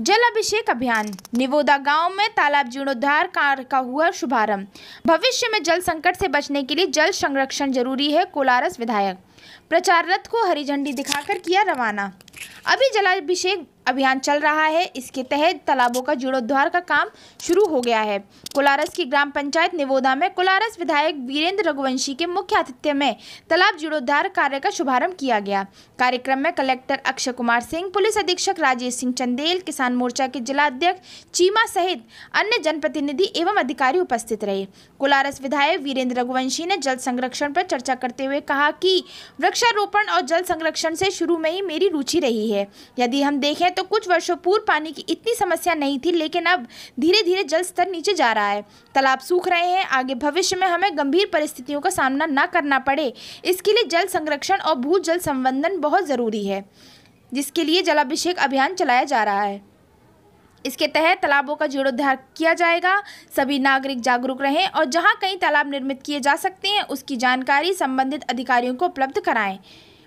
जल अभिषेक अभियान निवोदा गांव में तालाब जीर्णोद्धार कार्य का हुआ शुभारंभ भविष्य में जल संकट से बचने के लिए जल संरक्षण जरूरी है कोलारस विधायक प्रचार रथ को हरी झंडी दिखाकर किया रवाना अभी जलाभिषेक अभियान चल रहा है इसके तहत तालाबों का जीर्णोद्वार का काम शुरू हो गया है कोलारस की ग्राम पंचायत निवोदा में कोलारस विधायक वीरेंद्र रघुवंशी के मुख्य आतिथ्य में तालाब जीर्णोद्वार कार्य का शुभारंभ किया गया कार्यक्रम में कलेक्टर अक्षय कुमार सिंह पुलिस अधीक्षक राजेश सिंह चंदेल किसान मोर्चा के जिला अध्यक्ष चीमा सहित अन्य जनप्रतिनिधि एवं अधिकारी उपस्थित रहे कोलारस विधायक वीरेंद्र रघुवंशी ने जल संरक्षण पर चर्चा करते हुए कहा कि वृक्षारोपण और जल संरक्षण से शुरू में ही मेरी रुचि रही है यदि हम देखें तो कुछ वर्षों पूर्व पानी की इतनी समस्या नहीं थी लेकिन अब धीरे धीरे जल स्तर नीचे जा रहा है तालाब सूख रहे हैं आगे भविष्य में हमें गंभीर परिस्थितियों का सामना न करना पड़े इसके लिए जल संरक्षण और भू जल संबंधन बहुत ज़रूरी है जिसके लिए जलाभिषेक अभियान चलाया जा रहा है इसके तहत तालाबों का जीर्णोद्धार किया जाएगा सभी नागरिक जागरूक रहें और जहां कहीं तालाब निर्मित किए जा सकते हैं उसकी जानकारी संबंधित अधिकारियों को उपलब्ध कराएं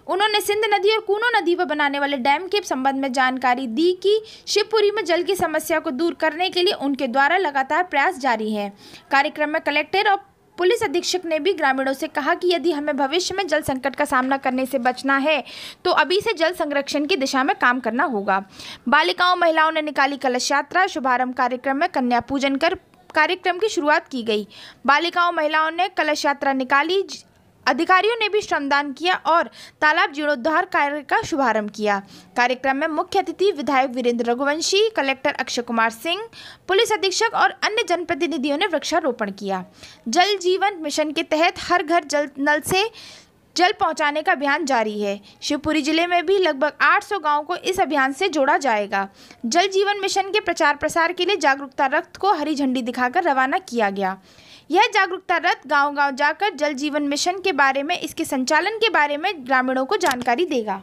उन्होंने सिंध नदी और कूनो नदी पर बनाने वाले डैम के संबंध में जानकारी दी कि शिवपुरी में जल की समस्या को दूर करने के लिए उनके द्वारा लगातार प्रयास जारी है कार्यक्रम में कलेक्टर और पुलिस अधीक्षक ने भी ग्रामीणों से कहा कि यदि हमें भविष्य में जल संकट का सामना करने से बचना है तो अभी से जल संरक्षण की दिशा में काम करना होगा बालिकाओं महिलाओं ने निकाली कलश यात्रा शुभारंभ कार्यक्रम में कन्या पूजन कर कार्यक्रम की शुरुआत की गई बालिकाओं महिलाओं ने कलश यात्रा निकाली अधिकारियों ने भी श्रमदान किया और तालाब जीर्णोद्धार कार्य का शुभारंभ किया कार्यक्रम में मुख्य अतिथि विधायक वीरेंद्र रघुवंशी कलेक्टर अक्षय कुमार सिंह पुलिस अधीक्षक और अन्य जनप्रतिनिधियों ने वृक्षारोपण किया जल जीवन मिशन के तहत हर घर जल नल से जल पहुंचाने का अभियान जारी है शिवपुरी जिले में भी लगभग 800 गांवों को इस अभियान से जोड़ा जाएगा जल जीवन मिशन के प्रचार प्रसार के लिए जागरूकता रथ को हरी झंडी दिखाकर रवाना किया गया यह जागरूकता रथ गांव-गांव जाकर जल जीवन मिशन के बारे में इसके संचालन के बारे में ग्रामीणों को जानकारी देगा